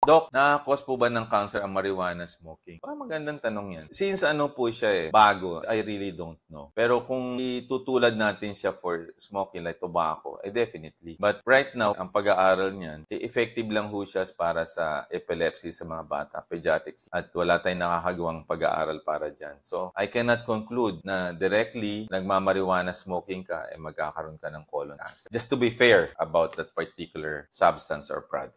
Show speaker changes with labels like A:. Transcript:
A: Doc, nakakos po ba ng cancer ang marijuana smoking?
B: Parang magandang tanong yan.
A: Since ano po siya eh, bago, I really don't know. Pero kung itutulad natin siya for smoking like tobacco, eh definitely. But right now, ang pag-aaral niyan, eh, effective lang ho siya para sa epilepsy sa mga bata, pediatrics. At wala tayong nakakagawang pag-aaral para dyan. So, I cannot conclude na directly nagmamarijuana smoking ka, eh magkakaroon ka ng colon cancer.
C: Just to be fair about that particular substance or product.